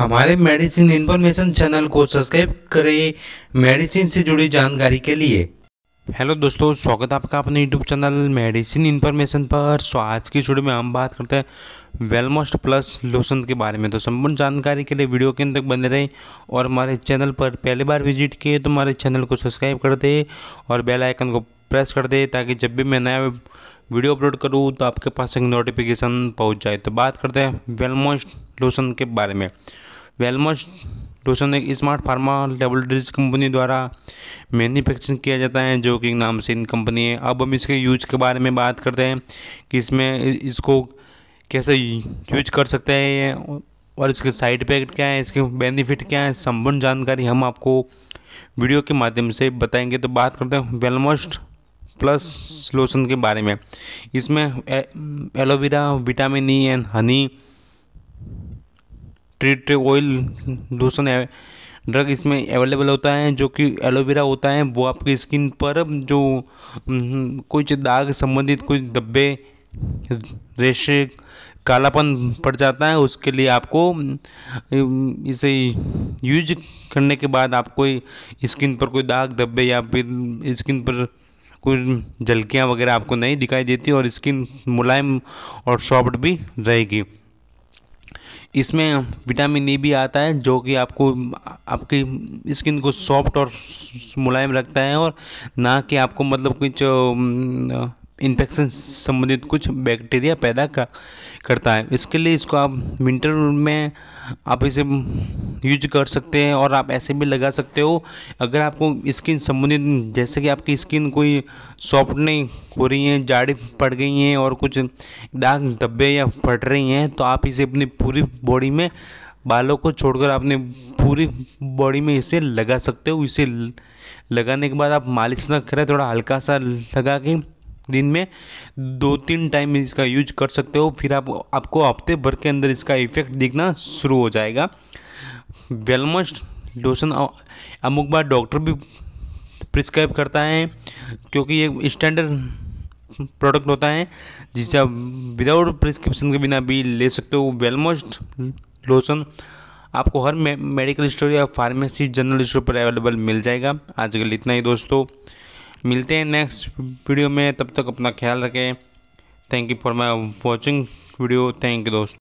हमारे medicine information channel को subscribe करें मेडिसिन से जुड़ी जानकारी के लिए हेलो दोस्तों स्वागत है आपका अपने यूट्यूब चैनल मेडिसिन इन्फॉर्मेशन पर सो आज की वीडियो में हम बात करते हैं वेलमोस्ट प्लस लोशन के बारे में तो संपूर्ण जानकारी के लिए वीडियो के अंत तक बने रहें और हमारे चैनल पर पहली बार विजिट किए तो हमारे चैनल को सब्सक्राइब कर दे और बेल आइकन को प्रेस कर दे ताकि जब भी मैं नया वीडियो अपलोड करूँ तो आपके पास एक नोटिफिकेशन पहुँच जाए तो बात करते हैं वेलमोस्ट लोशन के बारे में वेलमोस्ट लोशन एक स्मार्ट फार्मा लेबोरेटरीज कंपनी द्वारा मैन्युफैक्चरिंग किया जाता है जो कि नाम से इन कंपनी है अब हम इसके यूज के बारे में बात करते हैं कि इसमें इसको कैसे यूज कर सकते हैं और इसके साइड इफेक्ट क्या है इसके बेनिफिट क्या है संपूर्ण जानकारी हम आपको वीडियो के माध्यम से बताएंगे तो बात करते हैं वेलमोस्ट प्लस लोशन के बारे में इसमें aloe vera vitamin E and honey treat oil दूषण ड्रग इसमें अवेलेबल होता है जो कि एलोवेरा होता है वो आपकी स्किन पर जो हम्म, कुछ दाग संबंधित कुछ धब्बे रेशे कालापन पड़ जाता है उसके लिए आपको हम्म, इसे यूज करने के बाद आपको स्किन पर कोई दाग धब्बे या फिर स्किन पर कोई झलकियाँ वगैरह आपको नहीं दिखाई देती और स्किन मुलायम और सॉफ्ट भी रहेगी इसमें विटामिन ई e भी आता है जो कि आपको आपकी स्किन को सॉफ्ट और मुलायम रखता है और ना कि आपको मतलब कुछ इन्फेक्शन संबंधित कुछ बैक्टीरिया पैदा कर, करता है इसके लिए इसको आप विंटर में आप इसे यूज कर सकते हैं और आप ऐसे भी लगा सकते हो अगर आपको स्किन संबंधित जैसे कि आपकी स्किन कोई सॉफ्ट नहीं हो रही है जाड़ी पड़ गई हैं और कुछ दाग धब्बे या फट रही हैं तो आप इसे अपनी पूरी बॉडी में बालों को छोड़कर आपने पूरी बॉडी में इसे लगा सकते हो इसे लगाने के बाद आप मालिश ना करें थोड़ा हल्का सा लगा के दिन में दो तीन टाइम इसका यूज कर सकते हो फिर आप आपको हफ्ते भर के अंदर इसका इफेक्ट दिखना शुरू हो जाएगा वेलमस्ट लोशन अमुक बार डॉक्टर भी प्रिस्क्राइब करता है क्योंकि ये स्टैंडर्ड प्रोडक्ट होता है जिसे आप विदाउट प्रिस्क्रिप्शन के बिना भी ले सकते हो वेलमस्ट लोशन आपको हर मेडिकल स्टोर या फार्मेसी जनरल स्टोर पर अवेलेबल मिल जाएगा आजकल इतना ही दोस्तों मिलते हैं नेक्स्ट वीडियो में तब तक अपना ख्याल रखें thank you for my watching video thank you दोस्त